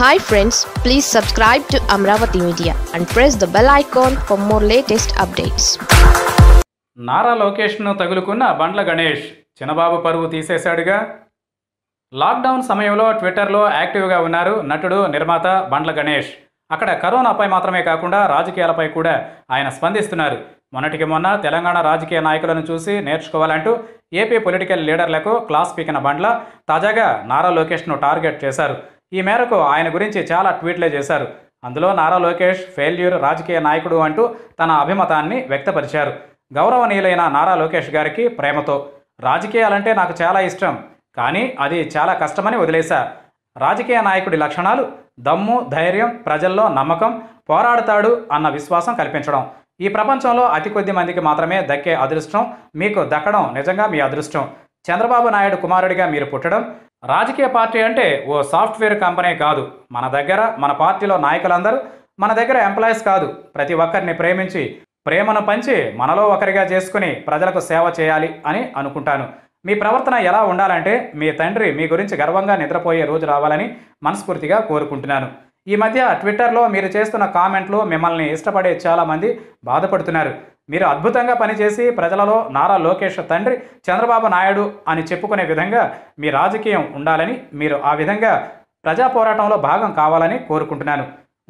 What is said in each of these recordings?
hi friends please subscribe to Amaravati media and press the bell icon for more latest updates Nara లోకేష్ను తగులుకున్న బండ్ల గణేష్ చిన్నబాబు పరువు తీసేశాడుగా lockdown సమయంలో ట్విట్టర్లో యాక్టివ్గా ఉన్నారు నటుడు నిర్మాత బండ్ల గణేష్ అక్కడ కరోనాపై మాత్రమే కాకుండా రాజకీయాలపై కూడా ఆయన స్పందిస్తున్నారు మొన్నటికి మొన్న తెలంగాణ రాజకీయ నాయకులను చూసి నేర్చుకోవాలంటూ ఏపీ పొలిటికల్ లీడర్లకు క్లాస్ పీకిన బండ్ల తాజాగా నారా లోకేష్ను టార్గెట్ చేశారు ఈ మేరకు ఆయన గురించి చాలా ట్వీట్లే చేశారు అందులో నారా లోకేష్ ఫెయిల్యూర్ రాజకీయ నాయకుడు అంటూ తన అభిమతాన్ని వ్యక్తపరిచారు గౌరవనీయులైన నారా లోకేష్ గారికి ప్రేమతో రాజకీయాలంటే నాకు చాలా ఇష్టం కానీ అది చాలా కష్టమని వదిలేశా రాజకీయ నాయకుడి లక్షణాలు దమ్ము ధైర్యం ప్రజల్లో నమ్మకం పోరాడతాడు అన్న విశ్వాసం కల్పించడం ఈ ప్రపంచంలో అతి కొద్ది మందికి మాత్రమే దక్కే అదృష్టం మీకు దక్కడం నిజంగా మీ అదృష్టం చంద్రబాబు నాయుడు కుమారుడిగా మీరు పుట్టడం రాజకీయ పార్టీ అంటే ఓ సాఫ్ట్వేర్ కంపెనీ కాదు మన దగ్గర మన పార్టీలో నాయకులందరూ మన దగ్గర ఎంప్లాయీస్ కాదు ప్రతి ఒక్కరిని ప్రేమించి ప్రేమను పంచి మనలో ఒకరిగా చేసుకుని ప్రజలకు సేవ చేయాలి అని అనుకుంటాను మీ ప్రవర్తన ఎలా ఉండాలంటే మీ తండ్రి మీ గురించి గర్వంగా నిద్రపోయే రోజు రావాలని మనస్ఫూర్తిగా కోరుకుంటున్నాను ఈ మధ్య ట్విట్టర్లో మీరు చేస్తున్న కామెంట్లు మిమ్మల్ని ఇష్టపడే చాలామంది బాధపడుతున్నారు మీరు అద్భుతంగా పనిచేసి ప్రజలలో నారా లోకేష్ తండ్రి చంద్రబాబు నాయుడు అని చెప్పుకునే విధంగా మీ రాజకీయం ఉండాలని మీరు ఆ విధంగా ప్రజా పోరాటంలో భాగం కావాలని కోరుకుంటున్నాను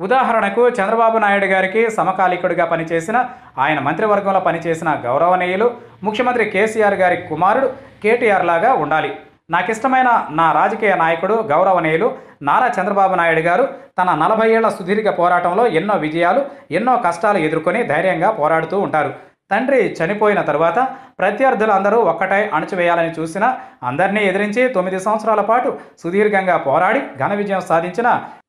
ఉదాహరణకు చంద్రబాబు నాయుడు గారికి సమకాలికుడిగా పనిచేసిన ఆయన మంత్రివర్గంలో పనిచేసిన గౌరవనీయులు ముఖ్యమంత్రి కేసీఆర్ గారి కుమారుడు కేటీఆర్ లాగా ఉండాలి నాకు ఇష్టమైన నా రాజకీయ నాయకుడు గౌరవనీయులు నారా చంద్రబాబు నాయుడు గారు తన నలభై ఏళ్ల సుదీర్ఘ పోరాటంలో ఎన్నో విజయాలు ఎన్నో కష్టాలు ఎదుర్కొని ధైర్యంగా పోరాడుతూ ఉంటారు తండ్రి చనిపోయిన తర్వాత ప్రత్యర్థులు అందరూ ఒక్కటై అణచివేయాలని చూసిన అందరినీ ఎదిరించి తొమ్మిది సంవత్సరాల పాటు సుదీర్ఘంగా పోరాడి ఘన విజయం సాధించిన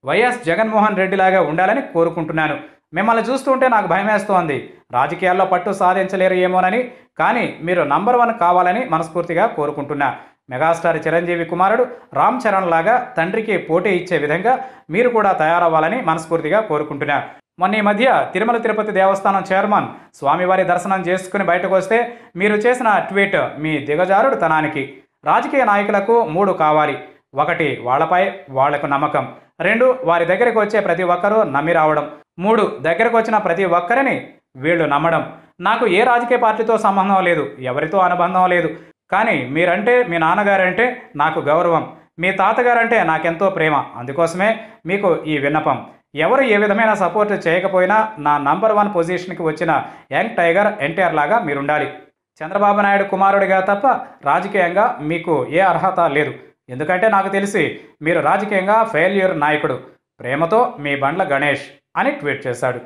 వైఎస్ జగన్మోహన్ రెడ్డిలాగా ఉండాలని కోరుకుంటున్నాను మిమ్మల్ని చూస్తుంటే నాకు భయమేస్తోంది రాజకీయాల్లో పట్టు సాధించలేరు ఏమోనని కానీ మీరు నంబర్ వన్ కావాలని మనస్ఫూర్తిగా కోరుకుంటున్నా మెగాస్టార్ చిరంజీవి కుమారుడు రామ్ చరణ్ లాగా తండ్రికి పోటీ ఇచ్చే విధంగా మీరు కూడా తయారవ్వాలని మనస్ఫూర్తిగా కోరుకుంటున్నా మొన్న ఈ మధ్య తిరుమల తిరుపతి దేవస్థానం చైర్మన్ స్వామివారి దర్శనం చేసుకుని బయటకు వస్తే మీరు చేసిన ట్వీట్ మీ దిగజారుడు తనానికి రాజకీయ నాయకులకు మూడు కావాలి ఒకటి వాళ్ళపై వాళ్లకు నమ్మకం రెండు వారి దగ్గరకు వచ్చే ప్రతి ఒక్కరూ నమ్మి రావడం మూడు దగ్గరకు వచ్చిన ప్రతి ఒక్కరిని వీళ్ళు నమ్మడం నాకు ఏ రాజకీయ పార్టీతో సంబంధం లేదు ఎవరితో అనుబంధం లేదు కానీ మీరంటే మీ నాన్నగారంటే నాకు గౌరవం మీ తాతగారంటే నాకెంతో ప్రేమ అందుకోసమే మీకు ఈ విన్నపం ఎవరు ఏ విధమైన సపోర్ట్ చేయకపోయినా నా నంబర్ వన్ పొజిషన్కి వచ్చిన యంగ్ టైగర్ ఎన్టీఆర్ లాగా మీరుండాలి చంద్రబాబు నాయుడు కుమారుడిగా తప్ప రాజకీయంగా మీకు ఏ అర్హత లేదు ఎందుకంటే నాకు తెలిసి మీరు రాజకీయంగా ఫెయిల్యూర్ నాయకుడు ప్రేమతో మీ బండ్ల గణేష్ అని ట్వీట్ చేశాడు